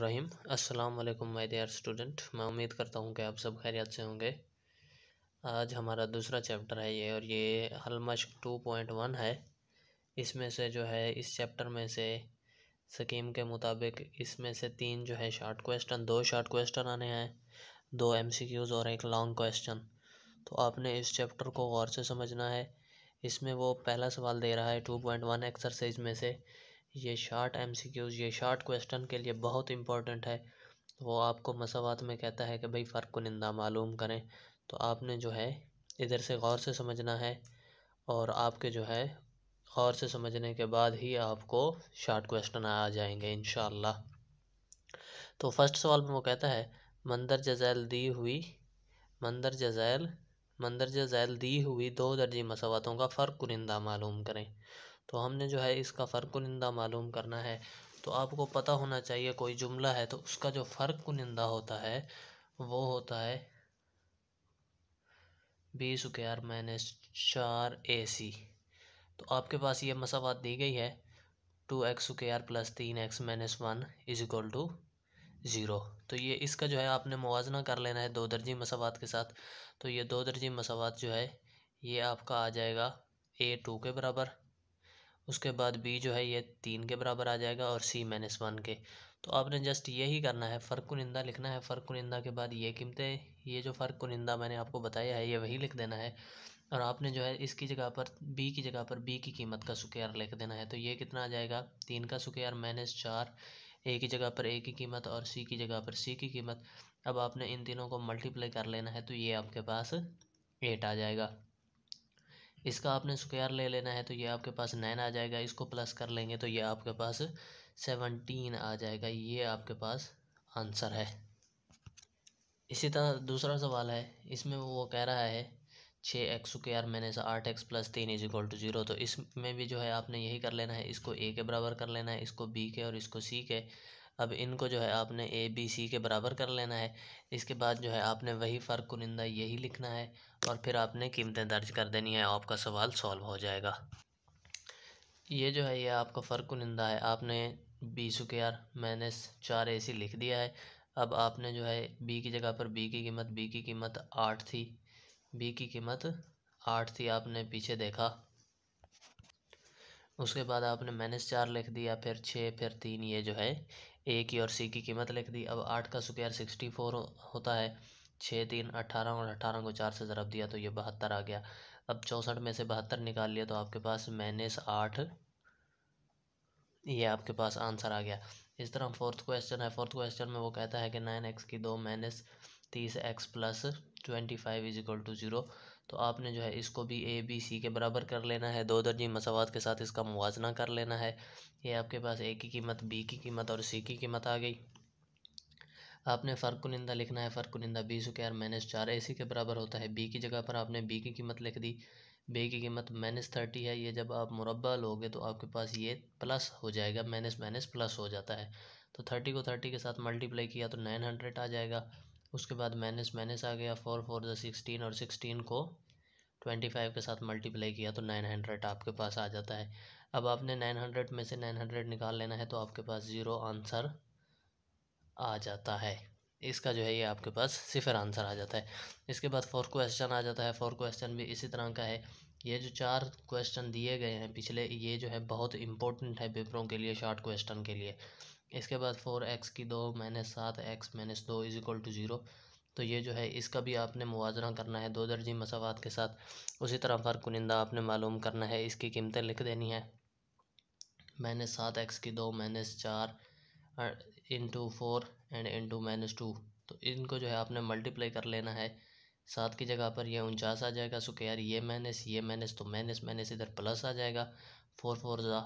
रहीम अस्सलाम वालेकुम my dear student मैं उम्मीद करता हूँ कि आप सब खैरियत से होंगे आज हमारा दूसरा चैप्टर है ये और ये हलमश टू पॉइंट वन है इसमें से जो है इस चैप्टर में से स्कीम के मुताबिक इसमें से तीन जो है शार्ट क्वेश्चन दो शार्ट क्वेश्चन आने हैं दो एमसीक्यूज़ और एक लॉन्ग क्वेश्चन तो आपने इस चैप्टर को गौर से समझना है इसमें वो पहला सवाल दे रहा है टू पॉइंट वन एक्सरसाइज में से ये शार्ट एम सी क्यूज़ ये शार्ट क्वेश्चन के लिए बहुत इंपॉर्टेंट है वो आपको मसावत में कहता है कि भाई फ़र्क को निंदा मालूम करें तो आपने जो है इधर से गौर से समझना है और आपके जो है गौर से समझने के बाद ही आपको शार्ट क्वेश्चन आ जाएंगे इन तो फर्स्ट सवाल में वो कहता है मंदर जजैल दी हुई मंदर जजैल मंदरजा झैल दी हुई दो दर्जी मसावतों का फ़र्क कुनिंदा मालूम करें तो हमने जो है इसका फ़र्क कुनिंदा मालूम करना है तो आपको पता होना चाहिए कोई जुमला है तो उसका जो फ़र्क कुनिंदा होता है वो होता है बी स्क्र माइनस चार ए सी तो आपके पास ये मसावत दी गई है टू एक्स स्क्र प्लस तीन x minus one is equal to zero तो ये इसका जो है आपने मुवजना कर लेना है दो दर्जी मसावत के साथ तो ये दो दर्जी मसावत जो है ये आपका आ जाएगा ए टू के बराबर उसके बाद बी जो है ये तीन के बराबर आ जाएगा और सी माइनस वन के तो आपने जस्ट ये ही करना है फ़र्क कुनिंदा लिखना है फ़र्क कुनिंदा के बाद ये कीमतें ये जो फ़र्क कुनिंदा मैंने आपको बताया है ये वही लिख देना है और आपने जो है इसकी जगह पर बी की जगह पर बी की कीमत का सुकेयर लिख देना है तो ये कितना आ जाएगा तीन का सुकेयर माइनस चार ए की जगह पर ए की कीमत और सी की जगह पर सी की कीमत अब आपने इन तीनों को मल्टीप्लाई कर लेना है तो ये आपके पास एट आ जाएगा इसका आपने स्क्वायर ले लेना है तो ये आपके पास नाइन आ जाएगा इसको प्लस कर लेंगे तो ये आपके पास सेवनटीन आ जाएगा ये आपके पास आंसर है इसी तरह दूसरा सवाल है इसमें वो कह रहा है छः एक्स स्क्र माइनस आठ एक्स प्लस तीन इज इक्वल टू जीरो तो इसमें भी जो है आपने यही कर लेना है इसको ए के बराबर कर लेना है इसको बी के और इसको सी के अब इनको जो है आपने ए बी सी के बराबर कर लेना है इसके बाद जो है आपने वही फ़र्क कुनिंदा यही लिखना है और फिर आपने कीमतें दर्ज कर देनी है आपका सवाल सॉल्व हो जाएगा ये जो है ये आपका फ़र्क कुनिंदा है आपने बी स्क्र माइनस चार ए सी लिख दिया है अब आपने जो है बी की जगह पर बी की कीमत बी की कीमत आठ थी बी की कीमत आठ थी आपने पीछे देखा उसके बाद आपने माइनस चार लिख दिया फिर छः फिर तीन ये जो है ए की और सी की कीमत लिख दी अब आठ का स्क्वायर सिक्सटी फोर होता है छः तीन अट्ठारह और अट्ठारह को चार से ज़रब दिया तो ये बहत्तर आ गया अब चौंसठ में से बहत्तर निकाल लिया तो आपके पास माइनस आठ ये आपके पास आंसर आ गया इस तरह फोर्थ क्वेश्चन है फोर्थ क्वेश्चन में वो कहता है कि नाइन एक्स की दो माइनस तीस x plus twenty five is equal to zero तो आपने जो है इसको भी ए बी सी के बराबर कर लेना है दो दर्जी मसावत के साथ इसका मुवजना कर लेना है ये आपके पास ए की कीमत बी की कीमत और सी की कीमत आ गई आपने फ़र्क कुनिंदा लिखना है फ़र्क कुनिंदा बी स्क्र माइनस चार ए सी के बराबर होता है बी की जगह पर आपने बी की कीमत लिख दी बी की कीमत माइनस थर्टी है ये जब आप मुरबा लोगे तो आपके पास ये प्लस हो जाएगा माइनस माइनस प्लस हो जाता है तो थर्टी को थर्टी के साथ मल्टीप्लाई किया तो नाइन हंड्रेड आ जाएगा उसके बाद माइनस माइनस आ गया फोर फोर द सिक्सटीन और सिक्सटीन को ट्वेंटी फाइव के साथ मल्टीप्लाई किया तो नाइन हंड्रेड आपके पास आ जाता है अब आपने नाइन हंड्रेड में से नाइन हंड्रेड निकाल लेना है तो आपके पास ज़ीरो आंसर आ जाता है इसका जो है ये आपके पास सिफर आंसर आ जाता है इसके बाद फोर क्वेश्चन आ जाता है फोर क्वेश्चन भी इसी तरह का है ये जो चार क्वेश्चन दिए गए हैं पिछले ये जो है बहुत इंपॉर्टेंट है पेपरों के लिए शॉर्ट क्वेश्चन के लिए इसके बाद फ़ोर एक्स की दो माइनस सात एक्स माइनस दो इज़ इक्वल टू ज़ीरो तो ये जो है इसका भी आपने मुज़ना करना है दो दर्जी मसावत के साथ उसी तरह फ़र्क कुनिंदा आपने मालूम करना है इसकी कीमतें लिख देनी है माइनस सात एक्स की दो माइनस चार into four and into minus two तो इनको जो है आपने मल्टीप्लाई कर लेना है सात की जगह पर यह उनचास आ जाएगा सो यार ये माइनस ये माइनस तो माइनस माइनस इधर प्लस आ जाएगा फोर फोर ज़ा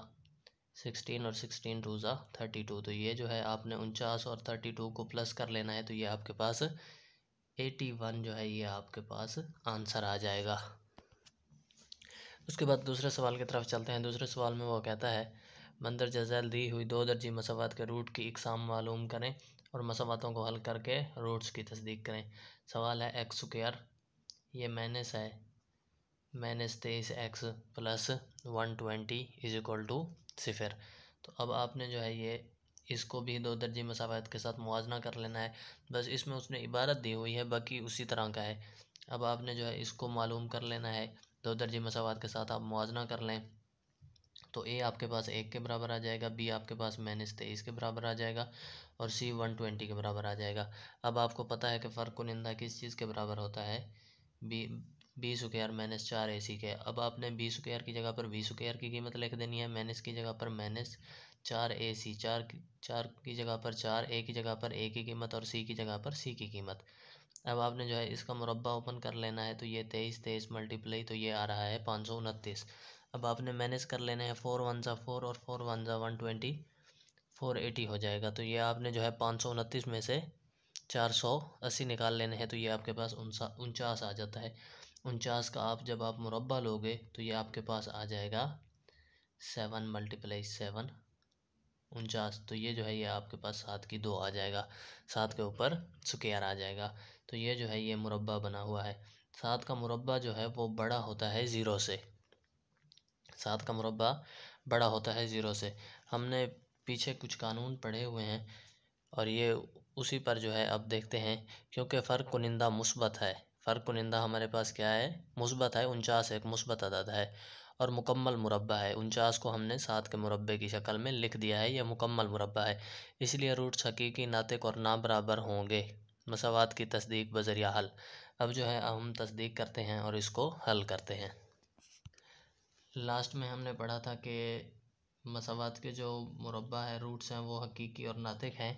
सिक्सटीन और सिक्सटीन टू ज़ा थर्टी टू तो ये जो है आपने उनचास और थर्टी टू को प्लस कर लेना है तो ये आपके पास एटी वन जो है ये आपके पास आंसर आ जाएगा उसके बाद दूसरे सवाल की तरफ चलते हैं दूसरे सवाल में वो कहता है मंदर जजैल दी हुई दो दर्जी मसवात के रूट की इकसाम मालूम करें और मसवातों को हल करके रूट्स की तस्दीक करें सवाल है एक्स स्क्र ये माइनस है माइनस तेईस x plus one twenty is equal to सिफर तो अब आपने जो है ये इसको भी दो दर्जी मसावत के साथ मुजना कर लेना है बस इसमें उसने इबारत दी हुई है बाकी उसी तरह का है अब आपने जो है इसको मालूम कर लेना है दो दर्जी मसावत के साथ आप मुजना कर लें तो ए आपके पास एक के बराबर आ जाएगा बी आपके पास माइनस तेईस के बराबर आ जाएगा और सी वन ट्वेंटी के बराबर आ जाएगा अब आपको पता है कि फ़र्क निंदा किस चीज़ के बराबर होता है बी बीस रुपये माइनस चार ए सी के अब आपने बीस रुपये की जगह पर बीस रुपये की कीमत लिख देनी है माइनस की जगह पर माइनस चार ए सी चार चार की जगह पर चार ए की जगह पर ए की कीमत और सी की जगह पर सी की कीमत अब आपने जो है इसका मुरबा ओपन कर लेना है तो ये तेईस तेईस मल्टीप्लाई तो ये आ रहा है पाँच सौ उनतीस अब आपने मैनेज कर लेना है फोर वन ज़ा फोर और फोर वन ज़ा वन ट्वेंटी फोर एटी हो जाएगा तो ये आपने जो है पाँच सौ उनतीस में से चार सौ अस्सी निकाल लेने हैं तो ये आपके पास उनसा उनचास आ जाता है उनचास का आप जब आप मुरबा लोगे तो ये आपके पास आ जाएगा सेवन मल्टीप्लाई सेवन उनचास तो ये जो है ये आपके पास सात की दो आ जाएगा सात के ऊपर स्क्वायर आ जाएगा तो ये जो है ये मुरबा बना हुआ है सात का मुरबा जो है वो बड़ा होता है ज़ीरो से सात का मुरबा बड़ा होता है ज़ीरो से हमने पीछे कुछ कानून पढ़े हुए हैं और ये उसी पर जो है अब देखते हैं क्योंकि फ़र्क कुनिंदा मुस्बत है फ़र्क कुनिंदा हमारे पास क्या है मुस्बत है उनचास एक मुस्बत अदद है और मुकम्मल मुरबा है उनचास को हमने सात के मुरबे की शक्ल में लिख दिया है यह मुकम्मल मुरबा है इसलिए रूट्स की नातिक और ना बराबर होंगे मसावत की तस्दीक बजरिया हल अब जो है हम तस्दीक करते हैं और इसको हल करते हैं लास्ट में हमने पढ़ा था कि मसावत के जो मुरबा है रूट्स हैं वो हकीकी और नातिक हैं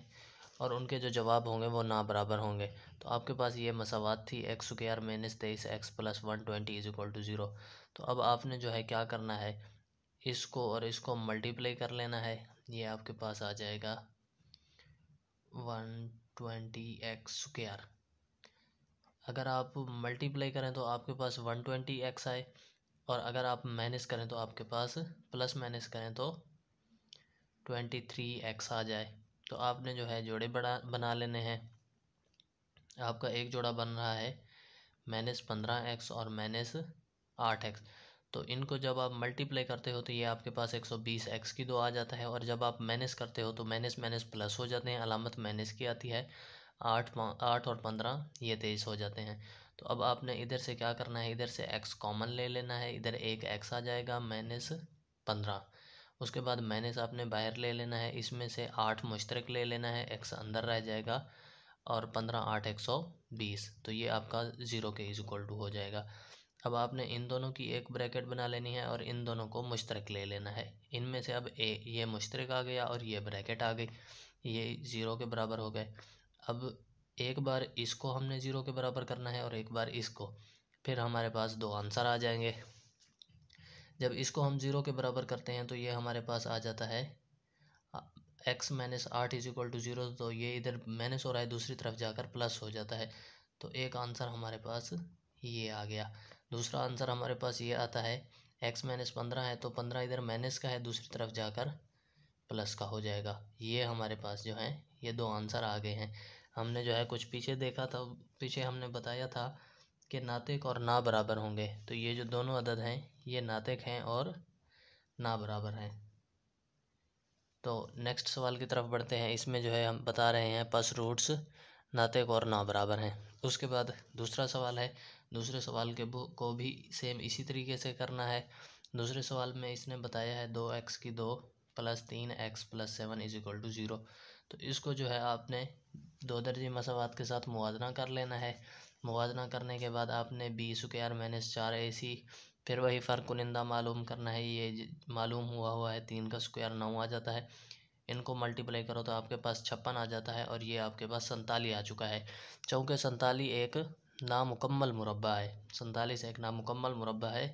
और उनके जो जवाब होंगे वो ना बराबर होंगे तो आपके पास ये मसावत थी एक्स स्क्र माइनस तेईस x plus one twenty is equal to zero तो अब आपने जो है क्या करना है इसको और इसको मल्टीप्लाई कर लेना है ये आपके पास आ जाएगा वन ट्वेंटी एक्स स्क्र अगर आप मल्टीप्लाई करें तो आपके पास वन ट्वेंटी एक्स आए और अगर आप माइनस करें तो आपके पास प्लस माइनस करें तो ट्वेंटी थ्री एक्स आ जाए तो आपने जो है जोड़े बना बना लेने हैं आपका एक जोड़ा बन रहा है माइनस पंद्रह एक्स और माइनस आठ एक्स तो इनको जब आप मल्टीप्लाई करते हो तो ये आपके पास एक सौ बीस एक्स की दो आ जाता है और जब आप माइनस करते हो तो माइनस माइनस प्लस हो जाते हैं अलामत माइनस की आती है आठ आठ और पंद्रह ये तेईस हो जाते हैं तो अब आपने इधर से क्या करना है इधर से एक्स कॉमन ले लेना है इधर एक एक्स आ जाएगा माइनस पंद्रह उसके बाद माइनस आपने बाहर ले लेना है इसमें से आठ मुश्तरक ले लेना है एक्स अंदर रह जाएगा और पंद्रह आठ एक सौ बीस तो ये आपका ज़ीरो के इज इक्वल टू हो जाएगा अब आपने इन दोनों की एक ब्रैकेट बना लेनी है और इन दोनों को मुश्तरक ले लेना है इनमें से अब ए ये मुश्तरक आ गया और ये ब्रैकेट आ गई ये ज़ीरो के बराबर हो गए अब एक बार इसको हमने ज़ीरो के बराबर करना है और एक बार इसको फिर हमारे पास दो आंसर आ जाएंगे जब इसको हम ज़ीरो के बराबर करते हैं तो ये हमारे पास आ जाता है एक्स माइनस आठ इज इक्वल टू ज़ीरो तो ये इधर माइनस हो रहा है दूसरी तरफ जाकर प्लस हो जाता है तो एक आंसर हमारे पास ये आ गया दूसरा आंसर हमारे पास ये आता है एक्स माइनस पंद्रह है तो पंद्रह इधर माइनस का है दूसरी तरफ जाकर प्लस का हो जाएगा ये हमारे पास जो है ये दो आंसर आ गए हैं हमने जो है कुछ पीछे देखा था पीछे हमने बताया था कि नातिक तो और ना बराबर होंगे तो ये जो दोनों अदद हैं ये नातिक हैं और ना बराबर हैं तो नेक्स्ट सवाल की तरफ बढ़ते हैं इसमें जो है हम बता रहे हैं पस रूट्स नातिक और ना बराबर हैं उसके बाद दूसरा सवाल है दूसरे सवाल के को भी सेम इसी तरीके से करना है दूसरे सवाल में इसने बताया है दो एक्स की दो प्लस तीन x plus seven is equal to zero तो इसको जो है आपने दो दर्जी मसावत के साथ मुवजना कर लेना है मुवजना करने के बाद आपने बी स्क्र माइनस चार ए सी फिर वही फ़र्क फ़र्कुनिंदा मालूम करना है ये मालूम हुआ हुआ है तीन का स्क्वायर नौ आ जाता है इनको मल्टीप्लाई करो तो आपके पास छप्पन आ जाता है और ये आपके पास संताली आ चुका है चूँकि संताली एक नामुकम्मल मुरबा है संतालीस एक नामुकम्मल मुरबा है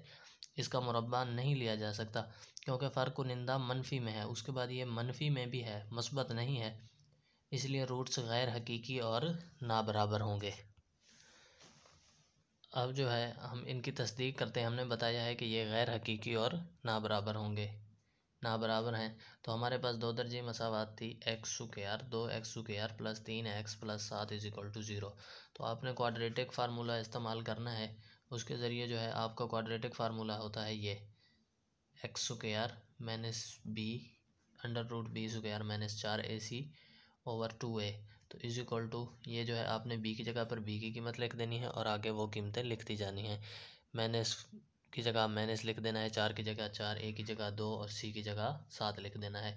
इसका मुरबा नहीं लिया जा सकता क्योंकि फ़र्क निंदा मनफी में है उसके बाद ये मनफी में भी है मस्बत नहीं है इसलिए रूट्स गैर हकीकी और ना बराबर होंगे अब जो है हम इनकी तस्दीक करते हैं हमने बताया है कि ये गैर हकीकी और ना बराबर होंगे ना बराबर हैं तो हमारे पास दो दर्जे मसावत थी एक्स सू के आर दो एक्स के आर प्लस तीन एक्स प्लस सात इज इक्वल टू ज़ीरो तो आपने क्वाड्रेटिक फार्मूला इस्तेमाल करना है उसके ज़रिए जो है आपका क्वाड्रेटिक फार्मूला होता है ये एक्स यू के are minus b under root b you के आर माइनस चार ए सी ओवर टू ए तो इज इक्वल टू ये जो है आपने बी की जगह पर बी की कीमत लिख देनी है और आगे वो कीमतें लिखती जानी है माइनस की जगह माइनस लिख देना है चार की जगह चार ए की जगह दो और सी की जगह सात लिख देना है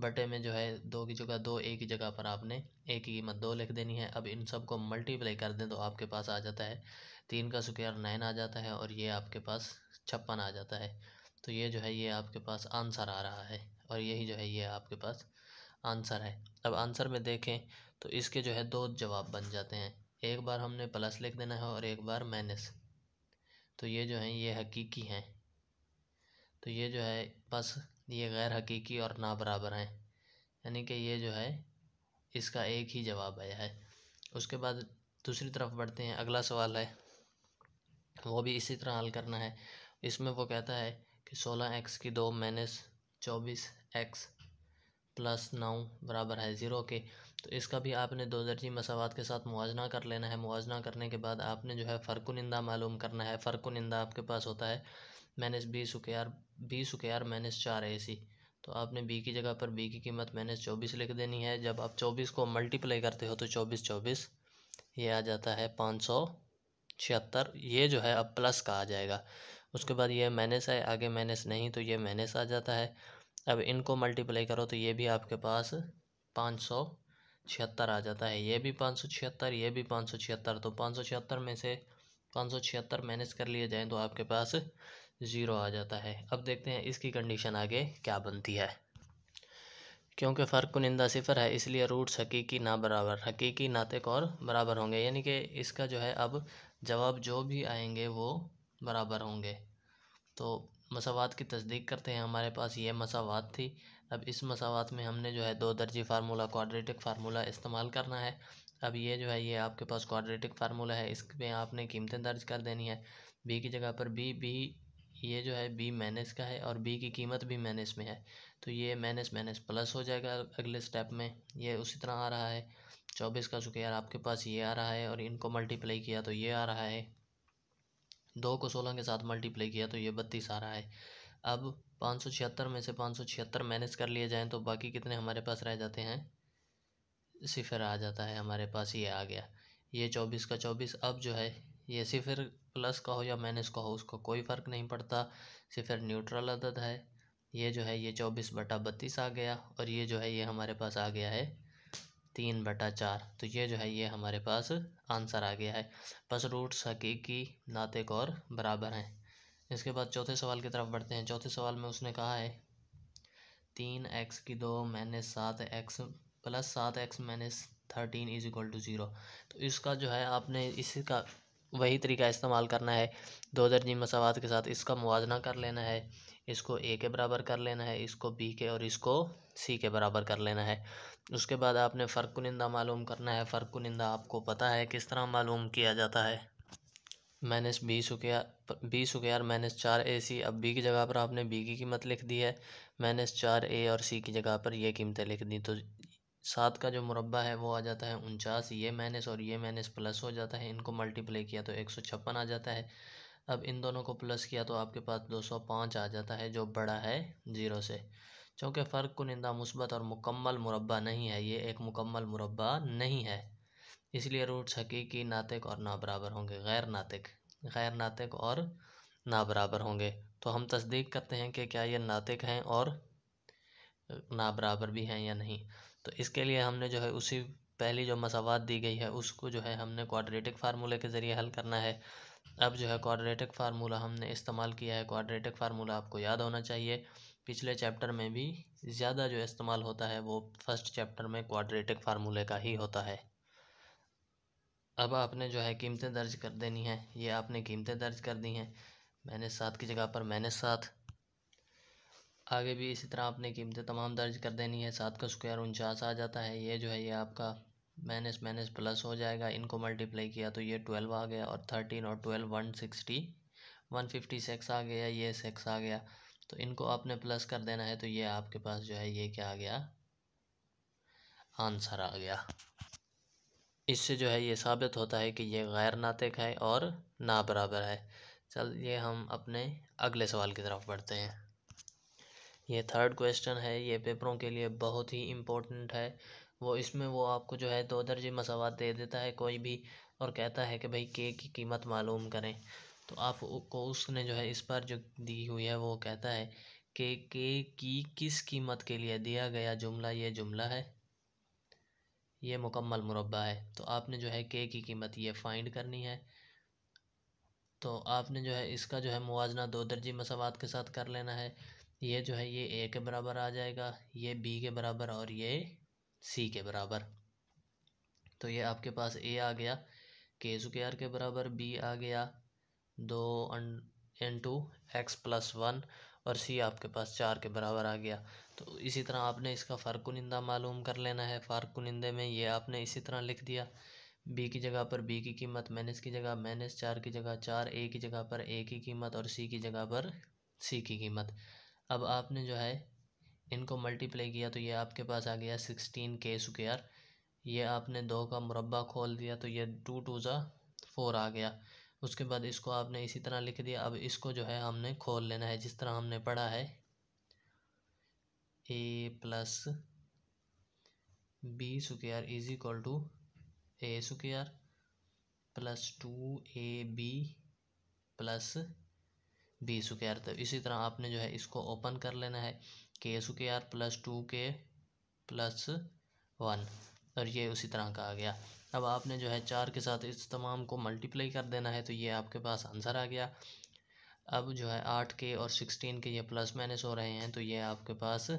बटे में जो है दो की जगह दो ए की जगह पर आपने ए की कीमत दो लिख देनी है अब इन सब को मल्टीप्लाई कर दें तो आपके पास आ जाता है तीन का स्क्वायर नाइन आ जाता है और ये आपके पास छप्पन आ जाता है तो ये जो है ये आपके पास आंसर आ रहा है और यही जो है ये आपके पास आंसर है अब आंसर में देखें तो इसके जो है दो जवाब बन जाते हैं एक बार हमने प्लस लिख देना है और एक बार माइनस तो ये जो हैं ये हकीकी हैं तो ये जो है बस ये गैर हकीकी और ना बराबर हैं यानी कि ये जो है इसका एक ही जवाब आया है उसके बाद दूसरी तरफ बढ़ते हैं अगला सवाल है वो भी इसी तरह हल करना है इसमें वो कहता है कि सोलह एक्स की दो माइनस चौबीस एक्स प्लस नौ बराबर है ज़ीरो के तो इसका भी आपने दो दर्जी मसावत के साथ मुजना कर लेना है मुजना करने के बाद आपने जो है फ़र्कनिंदा मालूम करना है फ़र्कनिंदा आपके पास होता है माइनस बीस उकेर बीस उकेयर माइनस चार ए सी तो आपने बी की जगह पर बी की कीमत माइनस चौबीस लिख देनी है जब आप चौबीस को मल्टीप्लाई करते हो तो चौबीस चौबीस ये आ जाता है पाँच सौ छिहत्तर ये जो है अब प्लस का आ जाएगा उसके बाद ये माइनस है आगे माइनस नहीं तो ये माइनस आ जाता है अब इनको मल्टीप्लाई करो तो ये भी आपके पास पाँच सौ छिहत्तर आ जाता है ये भी पाँच सौ छिहत्तर ये भी पाँच सौ छिहत्तर तो पाँच सौ छिहत्तर में से पाँच सौ छिहत्तर माइनस कर लिए जाएँ तो आपके पास ज़ीरो आ जाता है अब देखते हैं इसकी कंडीशन आगे क्या बनती है क्योंकि फ़र्क कुनिंदा सिफर है इसलिए रूट्स हकीकी ना बराबर हकीकी नातिक और बराबर होंगे यानी कि इसका जो है अब जवाब जो भी आएंगे वो बराबर होंगे तो मसावत की तस्दीक करते हैं हमारे पास ये मसावत थी अब इस मसावत में हमने जो है दो दर्जी फार्मूला क्वाड्रेटिक फार्मूला इस्तेमाल करना है अब ये जो है ये आपके पास क्वाड्रेटिक फार्मूला है इसमें आपने कीमतें दर्ज कर देनी है बी की जगह पर बी बी ये जो है बी माइनस का है और बी की कीमत भी माइनस में है तो ये माइनस माइनस प्लस हो जाएगा अगले स्टेप में ये उसी तरह आ रहा है चौबीस का स्क्वायर आपके पास ये आ रहा है और इनको मल्टीप्लाई किया तो ये आ रहा है दो को सोलह के साथ मल्टीप्लाई किया तो ये बत्तीस आ रहा है अब पाँच सौ छिहत्तर में से पाँच सौ छिहत्तर माइनस कर लिए जाएँ तो बाकी कितने हमारे पास रह जाते हैं सिफर आ जाता है हमारे पास ये आ गया ये चौबीस का चौबीस अब जो है ये सिफर प्लस का हो या माइनस का हो उसको कोई फ़र्क नहीं पड़ता सिफर न्यूट्रल अदद है ये जो है ये चौबीस बटा बत्तीस आ गया और ये जो है ये हमारे पास आ गया है तीन बटा चार तो ये जो है ये हमारे पास आंसर आ गया है बस रूट्स हकीकी नातिक और बराबर हैं इसके बाद चौथे सवाल की तरफ बढ़ते हैं चौथे सवाल में उसने कहा है तीन एक्स की दो मैंने सात एक्स प्लस सात एक्स मैंने thirteen is equal to zero तो इसका जो है आपने इसका वही तरीका इस्तेमाल करना है दो दर्जी मसावत के साथ इसका मुवजना कर लेना है इसको ए के बराबर कर लेना है इसको बी के और इसको सी के बराबर कर लेना है उसके बाद आपने फ़र्क कुनिंदा मालूम करना है फ़र्क कुनिंदा आपको पता है किस तरह मालूम किया जाता है माइनस बी सुखिया बी सुखियार माइनस चार ए सी अब बी की जगह पर आपने बी की कीमत लिख दी है माइनस चार ए और सी की जगह पर यह कीमतें लिख दी तो सात का जो मुरबा है वो आ जाता है उनचास ये माइनस और ये माइनस प्लस हो जाता है इनको मल्टीप्लाई किया तो एक सौ छप्पन आ जाता है अब इन दोनों को प्लस किया तो आपके पास दो सौ पाँच आ जाता है जो बड़ा है ज़ीरो से चूँकि फ़र्क कुनिंदा मुस्बत और मुकम्मल मुरबा नहीं है ये एक मुकम्मल मुरबा नहीं है इसलिए रूट्स हकीकी नातिक और ना बराबर होंगे गैर नातिक गैर नातिक और ना बराबर होंगे तो हम तस्दीक करते हैं कि क्या ये नातिक हैं और ना बराबर भी हैं या नहीं तो इसके लिए हमने जो है उसी पहली जो मसावत दी गई है उसको जो है हमने क्वाड्रेटिक फार्मूले के ज़रिए हल करना है अब जो है क्वाड्रेटिक फार्मूला हमने इस्तेमाल किया है क्वाड्रेटिक फार्मूला आपको याद होना चाहिए पिछले चैप्टर में भी ज़्यादा जो इस्तेमाल होता है वो फर्स्ट चैप्टर में क्वाड्रेटिक फार्मूले का ही होता है अब आपने जो है कीमतें दर्ज कर देनी है ये आपने कीमतें दर्ज कर दी हैं मैंने सात की जगह पर मैंने सात आगे भी इसी तरह आपने कीमतें तमाम दर्ज कर देनी है सात का स्क्वायर उनचास आ जाता है ये जो है ये आपका माइनस माइनस प्लस हो जाएगा इनको मल्टीप्लाई किया तो ये ट्वेल्व आ गया और थर्टीन और twelve one sixty one fifty six आ गया ये सिक्स आ गया तो इनको आपने प्लस कर देना है तो ये आपके पास जो है ये क्या आ गया आंसर आ गया इससे जो है ये साबित होता है कि ये गैर नातिक है और ना बराबर है चल ये हम अपने अगले सवाल की तरफ बढ़ते हैं ये थर्ड क्वेश्चन है ये पेपरों के लिए बहुत ही इम्पोर्टेंट है वो इसमें वो आपको जो है दो दर्जे मसावत दे देता है कोई भी और कहता है कि भाई के की कीमत मालूम करें तो आपको उसने जो है इस पर जो दी हुई है वो कहता है कि के की किस कीमत के लिए दिया गया जुमला ये जुमला है ये मुकम्मल मुरबा है तो आपने जो है के की कीमत ये फाइंड करनी है तो आपने जो है इसका जो है मुजना दो दर्जी मसावत के साथ कर लेना है ये जो है ये ए के बराबर आ जाएगा ये बी के बराबर और ये सी के बराबर तो ये आपके पास ए आ गया के स्क्र के बराबर बी आ गया दो and two x plus one और सी आपके पास चार के बराबर आ गया तो इसी तरह आपने इसका फ़ारकुनिंदा मालूम कर लेना है फ़ारकुनिंदे में ये आपने इसी तरह लिख दिया बी की जगह पर बी की कीमत माइनस की जगह माइनस चार की जगह चार ए की जगह पर ए की कीमत और सी की जगह पर सी की कीमत अब आपने जो है इनको मल्टीप्लाई किया तो ये आपके पास आ गया सिक्सटीन के स्क्वायर ये आपने दो का मुरबा खोल दिया तो ये टू टू ज़ा फोर आ गया उसके बाद इसको आपने इसी तरह लिख दिया अब इसको जो है हमने खोल लेना है जिस तरह हमने पढ़ा है a plus b square is equal to a square plus two a b plus b square तो इसी तरह आपने जो है इसको ओपन कर लेना है k square plus two k plus one और ये उसी तरह का आ गया अब आपने जो है चार के साथ इस तमाम को मल्टीप्लाई कर देना है तो ये आपके पास आंसर आ गया अब जो है आठ के और सिक्सटीन के ये प्लस माइनस हो रहे हैं तो ये आपके पास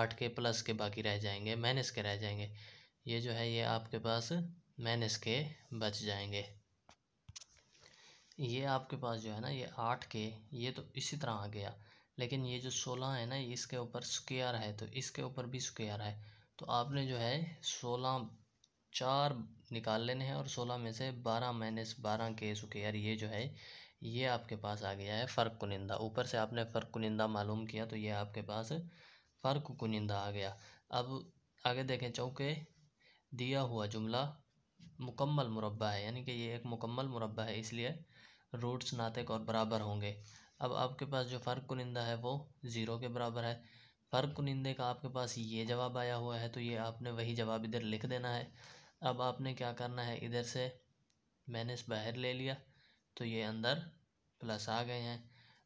आठ के प्लस के बाकी रह जाएंगे माइनस के रह जाएंगे ये जो है ये आपके पास माइनस के बच जाएंगे ये आपके पास जो है ना ये आठ के ये तो इसी तरह आ गया लेकिन ये जो सोलह है ना इसके ऊपर स्क्वेयर है तो इसके ऊपर भी स्क्वेयर है तो आपने जो है सोलह चार निकाल लेने हैं और सोलह में से बारह माइनस बारह के स्क्वेयर ये जो है ये आपके पास आ गया है फ़र्क कुनिंदा ऊपर से आपने फ़र्क कुनिंदा मालूम किया तो ये आपके पास फ़र्क कुनिंदा आ गया अब आगे देखें चौके दिया हुआ जुमला मुकम्मल मुरबा है यानी कि ये एक मुकम्मल मुरबा है इसलिए रूट्स नाते और बराबर होंगे अब आपके पास जो फ़र्क कुनिंदा है वो ज़ीरो के बराबर है फ़र्क कुनिंदे का आपके पास ये जवाब आया हुआ है तो ये आपने वही जवाब इधर लिख देना है अब आपने क्या करना है इधर से मैंने इस बाहर ले लिया तो ये अंदर प्लस आ गए हैं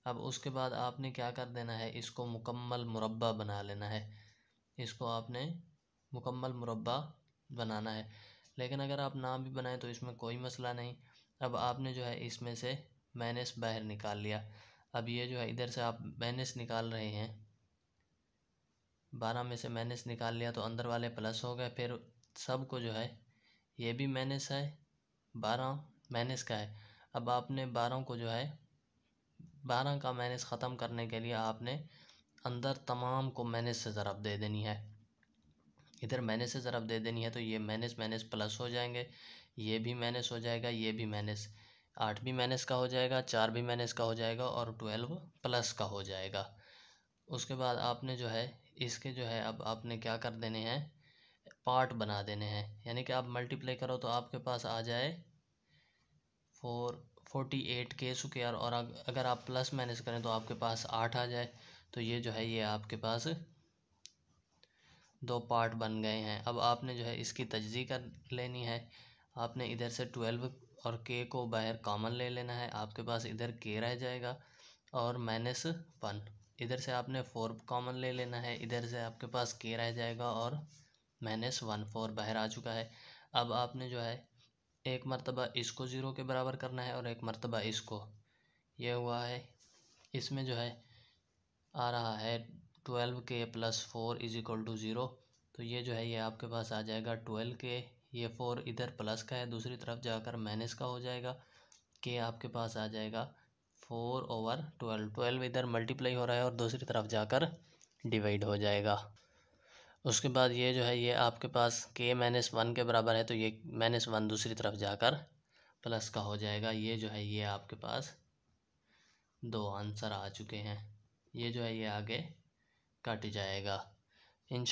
अब उसके बाद आपने क्या कर देना है इसको मुकम्मल मुरबा बना लेना है इसको आपने मुकम्मल मुरबा बनाना है लेकिन अगर आप ना भी बनाएं तो इसमें कोई मसला नहीं अब आपने जो है इसमें से माइनस बाहर निकाल लिया अब ये जो है इधर से आप माइनस निकाल रहे हैं बारह में से माइनस निकाल लिया तो अंदर वाले प्लस हो गए फिर सब को जो है ये भी माइनस है बारह माइनस का है अब आपने बारह को जो है बारह का माइनस ख़त्म करने के लिए आपने अंदर तमाम को माइनस से ज़रब दे देनी है इधर माइनस से ज़रब दे देनी है तो ये माइनस माइनस प्लस हो जाएंगे ये भी माइनस हो जाएगा ये भी माइनस आठ भी माइनस का हो जाएगा चार भी माइनस का हो जाएगा और ट्वेल्व प्लस का हो जाएगा उसके बाद आपने जो है इसके जो है अब आपने क्या कर देने हैं पार्ट बना देने हैं यानी कि आप मल्टीप्लाई करो तो आपके पास आ जाए four forty eight k square और अगर आप प्लस माइनस करें तो आपके पास आठ आ जाए तो ये जो है ये आपके पास दो पार्ट बन गए हैं अब आपने जो है इसकी तजी कर लेनी है आपने इधर से ट्वेल्व और के को बाहर कॉमन ले लेना है आपके पास इधर के रह जाएगा और माइनस वन इधर से आपने फोर कॉमन ले लेना है इधर से आपके पास के रह जाएगा और माइनस वन फोर बाहर आ चुका है अब आपने जो है एक मरतबा इसको ज़ीरो के बराबर करना है और एक मरतबा इसको यह हुआ है इसमें जो है आ रहा है twelve k plus four is equal to zero तो ये जो है ये आपके पास आ जाएगा ट्वेल्व के ये फोर इधर प्लस का है दूसरी तरफ जाकर माइनस का हो जाएगा के आपके पास आ जाएगा फोर ओवर ट्वेल्व ट्वेल्व इधर मल्टीप्लाई हो रहा है और दूसरी तरफ जाकर डिवाइड हो जाएगा उसके बाद ये जो है ये आपके पास के माइनस वन के बराबर है तो ये माइनस वन दूसरी तरफ जाकर प्लस का हो जाएगा ये जो है ये आपके पास दो आंसर आ चुके हैं ये जो है ये आगे कट जाएगा इन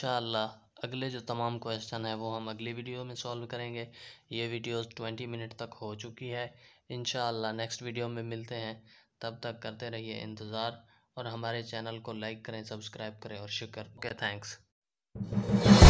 अगले जो तमाम क्वेश्चन है वो हम अगली वीडियो में सॉल्व करेंगे ये वीडियो 20 मिनट तक हो चुकी है इन नेक्स्ट वीडियो में मिलते हैं तब तक करते रहिए इंतज़ार और हमारे चैनल को लाइक करें सब्सक्राइब करें और शेयर करें ओके थैंक्स